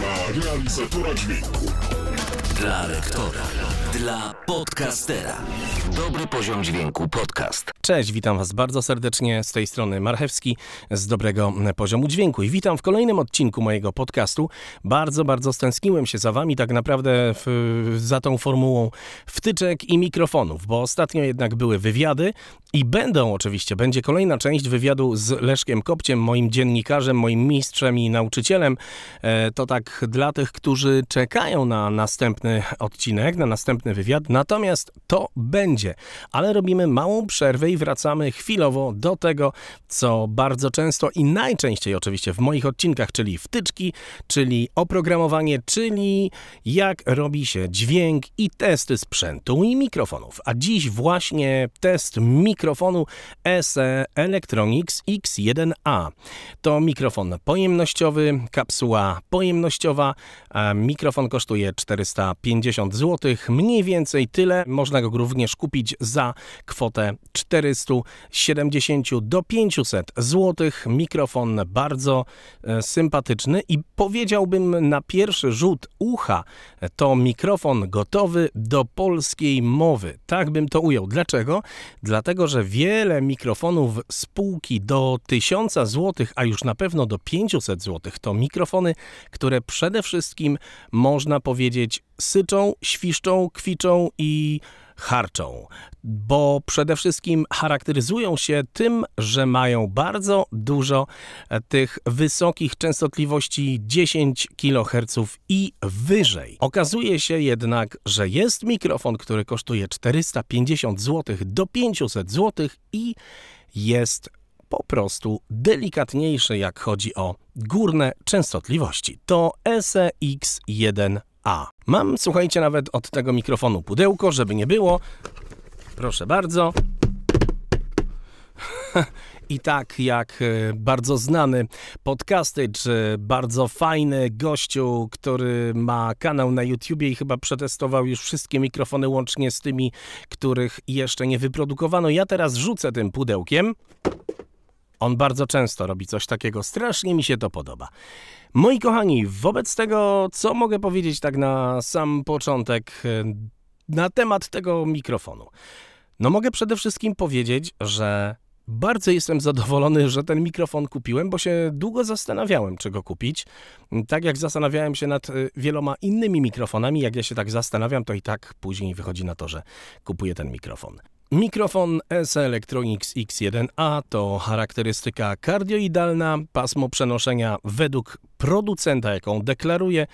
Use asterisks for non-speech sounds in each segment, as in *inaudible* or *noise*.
Dla realizatora dźwięku. Dla rektora. Dla podcastera. Dobry poziom dźwięku podcast. Cześć, witam Was bardzo serdecznie. Z tej strony Marchewski z Dobrego Poziomu Dźwięku i witam w kolejnym odcinku mojego podcastu. Bardzo, bardzo stęskniłem się za Wami tak naprawdę w, za tą formułą wtyczek i mikrofonów, bo ostatnio jednak były wywiady, i będą oczywiście, będzie kolejna część wywiadu z Leszkiem Kopciem, moim dziennikarzem, moim mistrzem i nauczycielem. E, to tak dla tych, którzy czekają na następny odcinek, na następny wywiad. Natomiast to będzie. Ale robimy małą przerwę i wracamy chwilowo do tego, co bardzo często i najczęściej oczywiście w moich odcinkach, czyli wtyczki, czyli oprogramowanie, czyli jak robi się dźwięk i testy sprzętu i mikrofonów. A dziś właśnie test mikrofonów mikrofonu SE Electronics X1A. To mikrofon pojemnościowy, kapsuła pojemnościowa. Mikrofon kosztuje 450 zł, mniej więcej tyle. Można go również kupić za kwotę 470 do 500 zł. Mikrofon bardzo e, sympatyczny i powiedziałbym na pierwszy rzut ucha e, to mikrofon gotowy do polskiej mowy. Tak bym to ujął. Dlaczego? Dlatego, że że wiele mikrofonów spółki do 1000 zł, a już na pewno do 500 zł, to mikrofony, które przede wszystkim można powiedzieć syczą, świszczą, kwiczą i harczą, bo przede wszystkim charakteryzują się tym, że mają bardzo dużo e, tych wysokich częstotliwości 10 kHz i wyżej. Okazuje się jednak, że jest mikrofon, który kosztuje 450 zł do 500 zł i jest po prostu delikatniejszy, jak chodzi o górne częstotliwości. To SEX1 a. Mam, słuchajcie, nawet od tego mikrofonu pudełko, żeby nie było. Proszę bardzo. *laughs* I tak jak e, bardzo znany podcasty, czy e, bardzo fajny gościu, który ma kanał na YouTubie i chyba przetestował już wszystkie mikrofony łącznie z tymi, których jeszcze nie wyprodukowano. Ja teraz rzucę tym pudełkiem. On bardzo często robi coś takiego, strasznie mi się to podoba. Moi kochani, wobec tego, co mogę powiedzieć tak na sam początek e, na temat tego mikrofonu? No mogę przede wszystkim powiedzieć, że bardzo jestem zadowolony, że ten mikrofon kupiłem, bo się długo zastanawiałem, czego kupić. Tak jak zastanawiałem się nad e, wieloma innymi mikrofonami, jak ja się tak zastanawiam, to i tak później wychodzi na to, że kupuję ten mikrofon. Mikrofon S Electronics X1A to charakterystyka kardioidalna, pasmo przenoszenia według producenta, jaką deklaruje,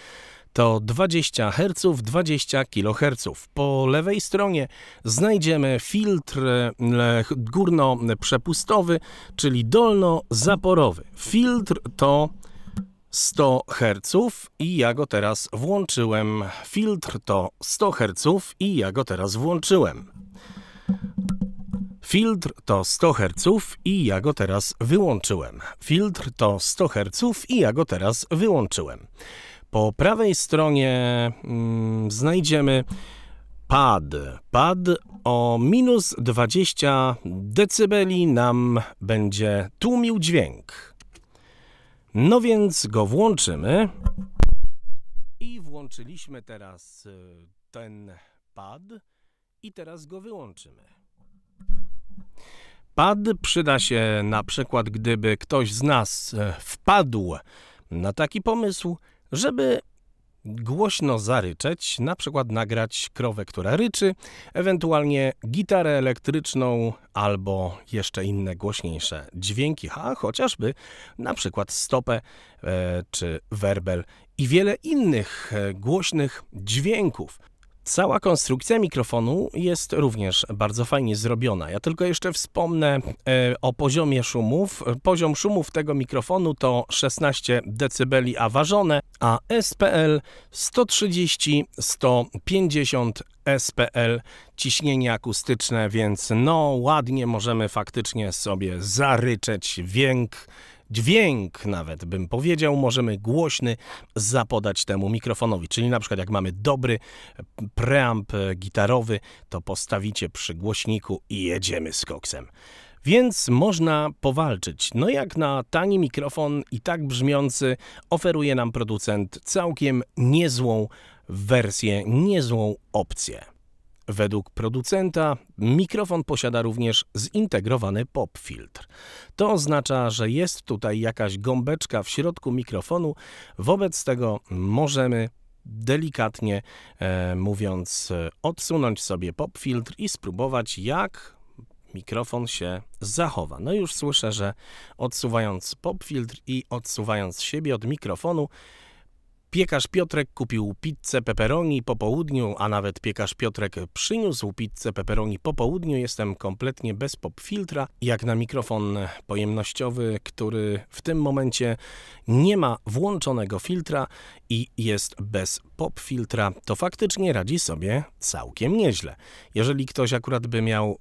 to 20 Hz, 20 kHz. Po lewej stronie znajdziemy filtr górno-przepustowy, czyli dolno-zaporowy. Filtr to 100 Hz i ja go teraz włączyłem. Filtr to 100 Hz i ja go teraz włączyłem. Filtr to 100 Hz i ja go teraz wyłączyłem. Filtr to 100 Hz i ja go teraz wyłączyłem. Po prawej stronie mm, znajdziemy pad. Pad o minus 20 dB nam będzie tłumił dźwięk. No więc go włączymy. I włączyliśmy teraz y, ten pad i teraz go wyłączymy. Pad przyda się na przykład, gdyby ktoś z nas e, wpadł na taki pomysł, żeby głośno zaryczeć, na przykład nagrać krowę, która ryczy, ewentualnie gitarę elektryczną albo jeszcze inne głośniejsze dźwięki, a chociażby na przykład stopę e, czy werbel i wiele innych e, głośnych dźwięków. Cała konstrukcja mikrofonu jest również bardzo fajnie zrobiona. Ja tylko jeszcze wspomnę e, o poziomie szumów. Poziom szumów tego mikrofonu to 16 dB aważone, a SPL 130-150 SPL ciśnienie akustyczne, więc no ładnie możemy faktycznie sobie zaryczeć dźwięk dźwięk nawet bym powiedział, możemy głośny zapodać temu mikrofonowi. Czyli na przykład jak mamy dobry preamp e, gitarowy, to postawicie przy głośniku i jedziemy z koksem. Więc można powalczyć. No jak na tani mikrofon i tak brzmiący, oferuje nam producent całkiem niezłą wersję, niezłą opcję. Według producenta mikrofon posiada również zintegrowany pop filtr. To oznacza, że jest tutaj jakaś gąbeczka w środku mikrofonu, wobec tego możemy delikatnie e, mówiąc odsunąć sobie pop filtr i spróbować jak mikrofon się zachowa. No już słyszę, że odsuwając pop filtr i odsuwając siebie od mikrofonu Piekarz Piotrek kupił pizzę peperoni po południu, a nawet piekarz Piotrek przyniósł pizzę peperoni po południu. Jestem kompletnie bez popfiltra, jak na mikrofon pojemnościowy, który w tym momencie nie ma włączonego filtra i jest bez popfiltra. To faktycznie radzi sobie całkiem nieźle. Jeżeli ktoś akurat by miał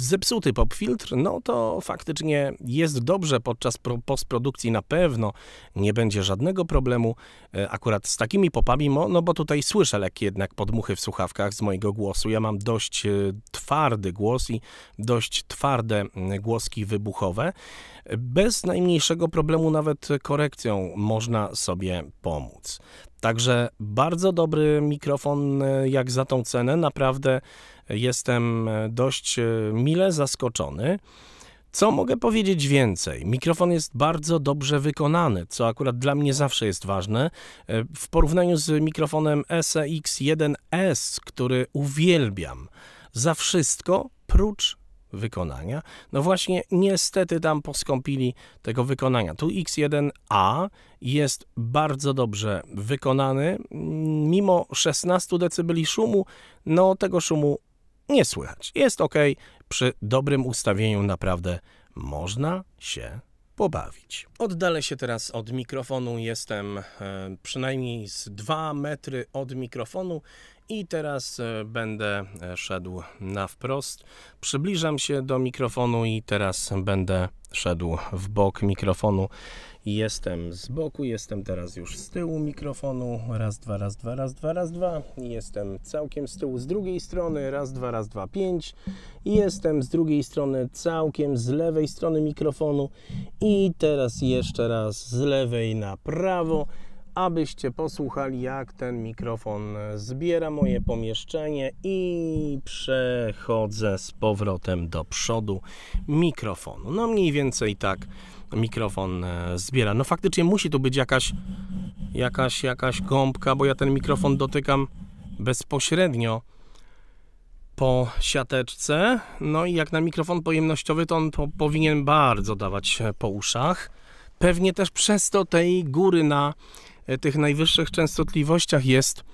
zepsuty pop filtr, no to faktycznie jest dobrze podczas postprodukcji na pewno nie będzie żadnego problemu e, akurat z takimi popami, no bo tutaj słyszę lekkie jednak podmuchy w słuchawkach z mojego głosu. Ja mam dość e, twardy głos i dość twarde mm, głoski wybuchowe. Bez najmniejszego problemu nawet korekcją można sobie pomóc. Także bardzo dobry mikrofon e, jak za tą cenę, naprawdę Jestem e, dość e, mile zaskoczony. Co mogę powiedzieć więcej? Mikrofon jest bardzo dobrze wykonany, co akurat dla mnie zawsze jest ważne. E, w porównaniu z mikrofonem SX1S, który uwielbiam za wszystko prócz wykonania, no właśnie niestety tam poskąpili tego wykonania. Tu X1A jest bardzo dobrze wykonany. Mimo 16 dB szumu, no tego szumu nie słychać. Jest ok, przy dobrym ustawieniu naprawdę można się pobawić. Oddalę się teraz od mikrofonu, jestem e, przynajmniej z 2 metry od mikrofonu i teraz e, będę e, szedł na wprost. Przybliżam się do mikrofonu i teraz będę szedł w bok mikrofonu. Jestem z boku, jestem teraz już z tyłu mikrofonu. Raz, dwa, raz, dwa, raz, dwa, raz, dwa. Jestem całkiem z tyłu z drugiej strony. Raz, dwa, raz, dwa, pięć. Jestem z drugiej strony całkiem z lewej strony mikrofonu. I teraz jeszcze raz z lewej na prawo abyście posłuchali, jak ten mikrofon zbiera moje pomieszczenie i przechodzę z powrotem do przodu mikrofonu. No mniej więcej tak mikrofon e, zbiera. No faktycznie musi tu być jakaś, jakaś, jakaś gąbka, bo ja ten mikrofon dotykam bezpośrednio po siateczce. No i jak na mikrofon pojemnościowy, to on po, powinien bardzo dawać e, po uszach. Pewnie też przez to tej góry na E, tych najwyższych częstotliwościach jest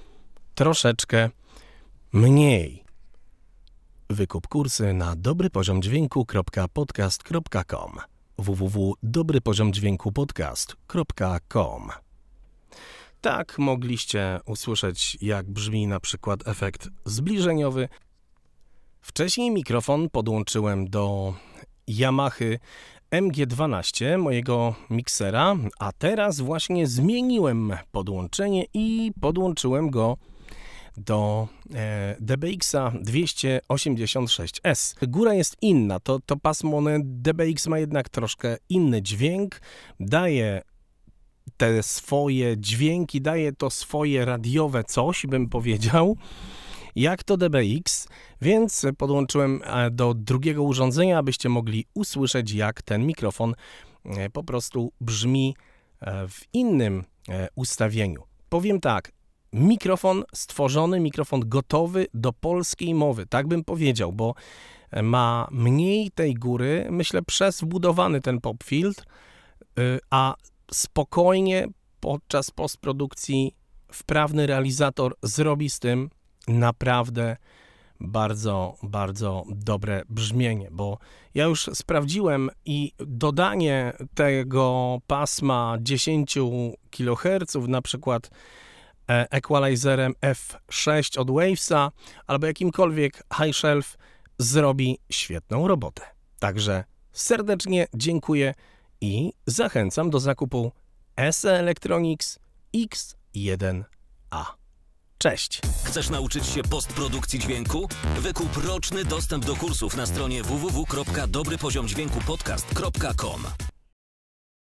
troszeczkę mniej. Wykup kursy na dobrypoziomdźwięku.podcast.com www.dobrypoziomdźwiękupodcast.com Tak mogliście usłyszeć, jak brzmi na przykład efekt zbliżeniowy. Wcześniej mikrofon podłączyłem do Yamaha MG12 mojego miksera, a teraz właśnie zmieniłem podłączenie i podłączyłem go do DBXa dbx 286S. Góra jest inna, to, to pasmo DBX ma jednak troszkę inny dźwięk, daje te swoje dźwięki, daje to swoje radiowe coś, bym powiedział jak to DBX, więc podłączyłem e, do drugiego urządzenia, abyście mogli usłyszeć, jak ten mikrofon e, po prostu brzmi e, w innym ustawieniu. Powiem tak, mikrofon stworzony, mikrofon gotowy do polskiej mowy, tak bym powiedział, bo ma mniej tej góry, myślę, przez wbudowany ten popfiltr, y, a spokojnie podczas postprodukcji wprawny realizator zrobi z tym naprawdę bardzo, bardzo dobre brzmienie, bo ja już sprawdziłem i dodanie tego pasma 10 kHz, na przykład e, equalizerem F6 od Wavesa albo jakimkolwiek high shelf zrobi świetną robotę. Także serdecznie dziękuję i zachęcam do zakupu SE Electronics X1A. Cześć! Chcesz nauczyć się postprodukcji dźwięku? Wykup roczny dostęp do kursów na stronie www.dobrypoziomdźwiękupodcast.com